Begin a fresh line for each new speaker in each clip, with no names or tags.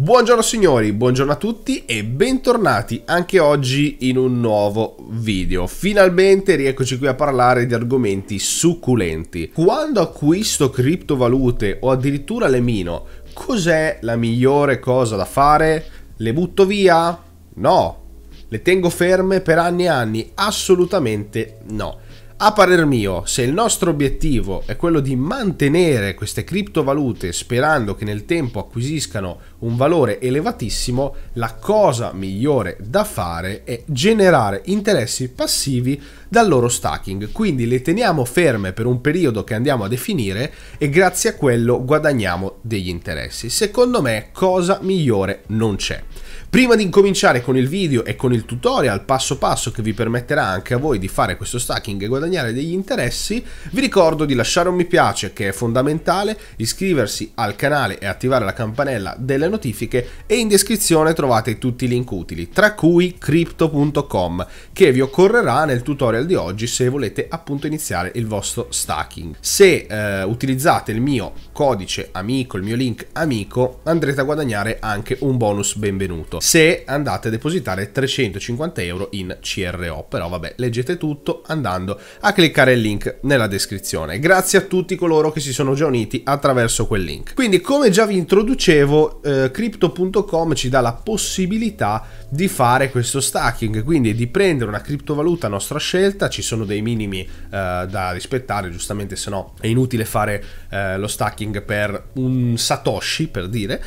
Buongiorno signori, buongiorno a tutti e bentornati anche oggi in un nuovo video. Finalmente rieccoci qui a parlare di argomenti succulenti. Quando acquisto criptovalute o addirittura le mino, cos'è la migliore cosa da fare? Le butto via? No. Le tengo ferme per anni e anni? Assolutamente no. A parer mio, se il nostro obiettivo è quello di mantenere queste criptovalute sperando che nel tempo acquisiscano un valore elevatissimo, la cosa migliore da fare è generare interessi passivi dal loro stacking. Quindi le teniamo ferme per un periodo che andiamo a definire e grazie a quello guadagniamo degli interessi. Secondo me cosa migliore non c'è. Prima di incominciare con il video e con il tutorial passo passo che vi permetterà anche a voi di fare questo stacking e guadagnare degli interessi, vi ricordo di lasciare un mi piace che è fondamentale, iscriversi al canale e attivare la campanella delle le notifiche e in descrizione trovate tutti i link utili, tra cui crypto.com che vi occorrerà nel tutorial di oggi se volete appunto iniziare il vostro stacking. Se eh, utilizzate il mio codice amico, il mio link amico, andrete a guadagnare anche un bonus benvenuto se andate a depositare 350 euro in CRO. Però vabbè, leggete tutto andando a cliccare il link nella descrizione. Grazie a tutti coloro che si sono già uniti attraverso quel link. Quindi come già vi introducevo, eh, crypto.com ci dà la possibilità di fare questo stacking, quindi di prendere una criptovaluta a nostra scelta, ci sono dei minimi eh, da rispettare, giustamente se no è inutile fare eh, lo stacking trading per un Satoshi, per dire,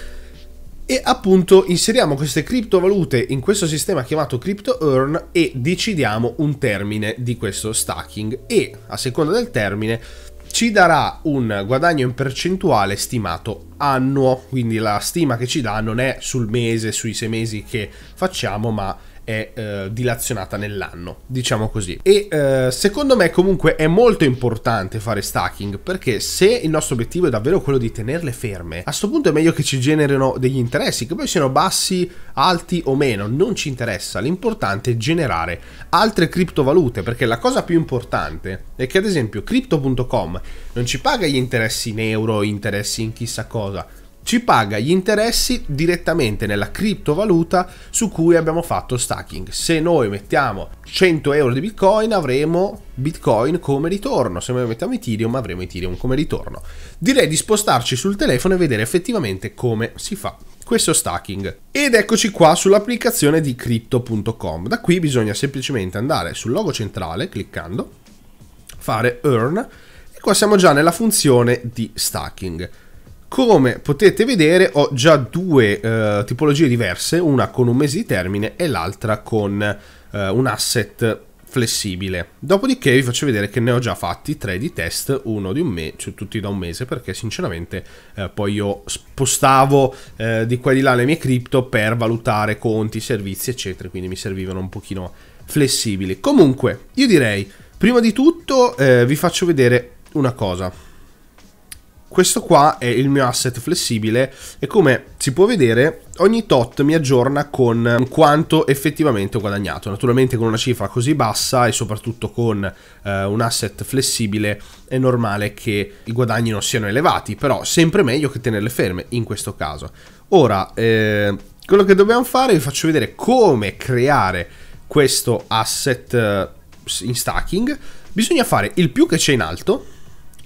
e appunto inseriamo queste criptovalute in questo sistema chiamato crypto earn e decidiamo un termine di questo stacking e a seconda del termine ci darà un guadagno in percentuale stimato annuo, quindi la stima che ci dà non è sul mese, sui sei mesi che facciamo, ma è eh, dilazionata nell'anno, diciamo così. E eh, secondo me comunque è molto importante fare stacking perché se il nostro obiettivo è davvero quello di tenerle ferme, a questo punto è meglio che ci generino degli interessi, che poi siano bassi, alti o meno, non ci interessa, l'importante è generare altre criptovalute perché la cosa più importante è che ad esempio crypto.com non ci paga gli interessi in euro, interessi in chissà cosa, cosa? Ci paga gli interessi direttamente nella criptovaluta su cui abbiamo fatto stacking. Se noi mettiamo 100 euro di Bitcoin avremo Bitcoin come ritorno, se noi mettiamo Ethereum avremo Ethereum come ritorno. Direi di spostarci sul telefono e vedere effettivamente come si fa questo stacking. Ed eccoci qua sull'applicazione di crypto.com. Da qui bisogna semplicemente andare sul logo centrale cliccando, fare earn e qua siamo già nella funzione di stacking. Come potete vedere ho già due eh, tipologie diverse, una con un mese di termine e l'altra con eh, un asset flessibile. Dopodiché vi faccio vedere che ne ho già fatti tre di test, uno di un mese, cioè tutti da un mese, perché sinceramente eh, poi io spostavo eh, di qua e di là le mie cripto per valutare conti, servizi, eccetera, quindi mi servivano un pochino flessibili. Comunque, io direi, prima di tutto eh, vi faccio vedere una cosa. Questo qua è il mio asset flessibile e come si può vedere ogni tot mi aggiorna con quanto effettivamente ho guadagnato. Naturalmente con una cifra così bassa e soprattutto con eh, un asset flessibile è normale che i guadagni non siano elevati, però sempre meglio che tenerle ferme in questo caso. Ora, eh, quello che dobbiamo fare vi faccio vedere come creare questo asset eh, in stacking. Bisogna fare il più che c'è in alto,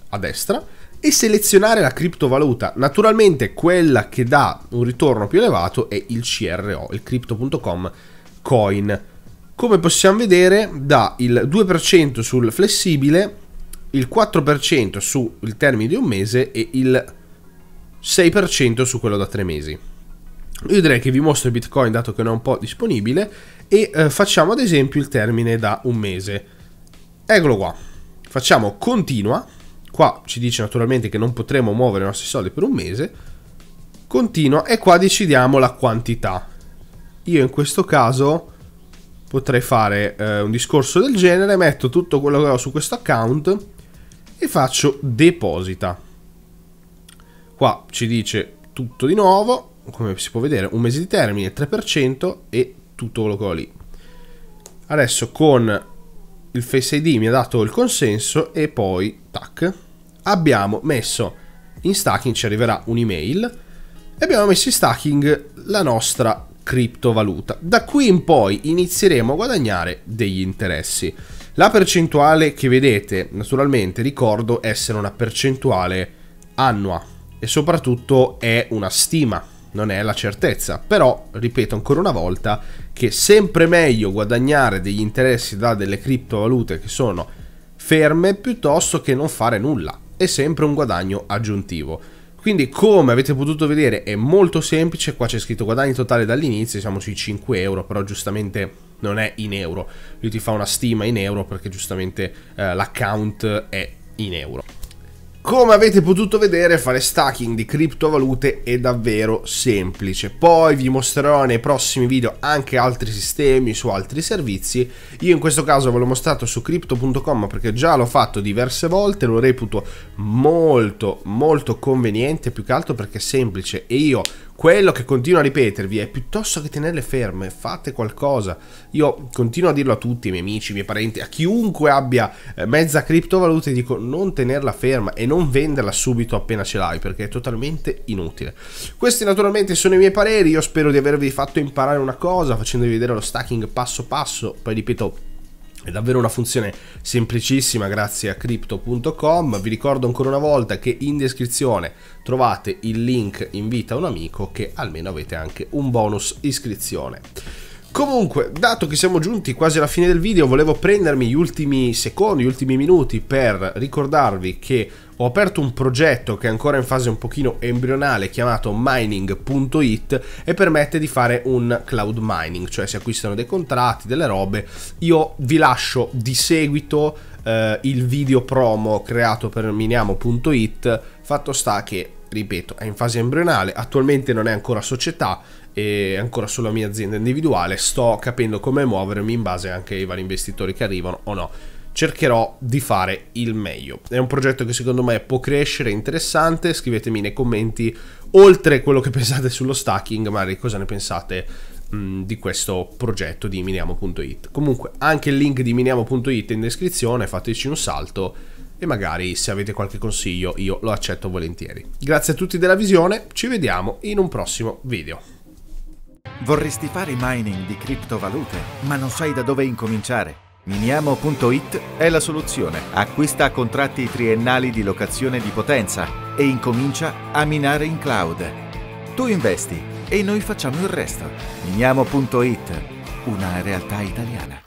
a destra, e selezionare la criptovaluta. Naturalmente quella che dà un ritorno più elevato è il CRO, il crypto.com coin. Come possiamo vedere dà il 2% sul flessibile, il 4% sul termine di un mese e il 6% su quello da tre mesi. Io direi che vi mostro il Bitcoin dato che ne ho un po' disponibile e eh, facciamo ad esempio il termine da un mese. Eccolo qua. Facciamo continua Qua ci dice naturalmente che non potremo muovere i nostri soldi per un mese. Continua e qua decidiamo la quantità. Io in questo caso potrei fare eh, un discorso del genere, metto tutto quello che ho su questo account e faccio deposita. Qua ci dice tutto di nuovo, come si può vedere, un mese di termine, 3% e tutto quello che ho lì. Adesso con il Face ID mi ha dato il consenso e poi tac, abbiamo messo in stacking, ci arriverà un'email, e abbiamo messo in stacking la nostra criptovaluta. Da qui in poi inizieremo a guadagnare degli interessi. La percentuale che vedete, naturalmente, ricordo essere una percentuale annua e soprattutto è una stima, non è la certezza. Però, ripeto ancora una volta, che sempre meglio guadagnare degli interessi da delle criptovalute che sono ferme piuttosto che non fare nulla è sempre un guadagno aggiuntivo. Quindi come avete potuto vedere è molto semplice, qua c'è scritto guadagni totale dall'inizio, siamo sui 5 euro, però giustamente non è in euro, lui ti fa una stima in euro perché giustamente eh, l'account è in euro. Come avete potuto vedere fare stacking di criptovalute è davvero semplice, poi vi mostrerò nei prossimi video anche altri sistemi su altri servizi, io in questo caso ve l'ho mostrato su crypto.com perché già l'ho fatto diverse volte, lo reputo molto molto conveniente più che altro perché è semplice e io quello che continuo a ripetervi è piuttosto che tenerle ferme, fate qualcosa. Io continuo a dirlo a tutti, i miei amici, ai miei parenti, a chiunque abbia eh, mezza criptovaluta, dico non tenerla ferma e non non venderla subito appena ce l'hai perché è totalmente inutile. Questi naturalmente sono i miei pareri, io spero di avervi fatto imparare una cosa facendovi vedere lo stacking passo passo, poi ripeto è davvero una funzione semplicissima grazie a crypto.com. Vi ricordo ancora una volta che in descrizione trovate il link invita un amico che almeno avete anche un bonus iscrizione. Comunque, dato che siamo giunti quasi alla fine del video, volevo prendermi gli ultimi secondi, gli ultimi minuti per ricordarvi che ho aperto un progetto che è ancora in fase un pochino embrionale chiamato mining.it e permette di fare un cloud mining, cioè si acquistano dei contratti, delle robe. Io vi lascio di seguito eh, il video promo creato per miniamo.it, fatto sta che ripeto, è in fase embrionale, attualmente non è ancora società e ancora sulla mia azienda individuale, sto capendo come muovermi in base anche ai vari investitori che arrivano o no. Cercherò di fare il meglio. È un progetto che secondo me può crescere, interessante. Scrivetemi nei commenti, oltre quello che pensate sullo stacking, magari cosa ne pensate mm, di questo progetto di miniamo.it. Comunque anche il link di miniamo.it è in descrizione, fateci un salto e magari se avete qualche consiglio io lo accetto volentieri. Grazie a tutti della visione, ci vediamo in un prossimo video. Vorresti fare mining di criptovalute, ma non sai da dove incominciare? Miniamo.it è la soluzione. Acquista contratti triennali di locazione di potenza e incomincia a minare in cloud. Tu investi e noi facciamo il resto. Miniamo.it, una realtà italiana.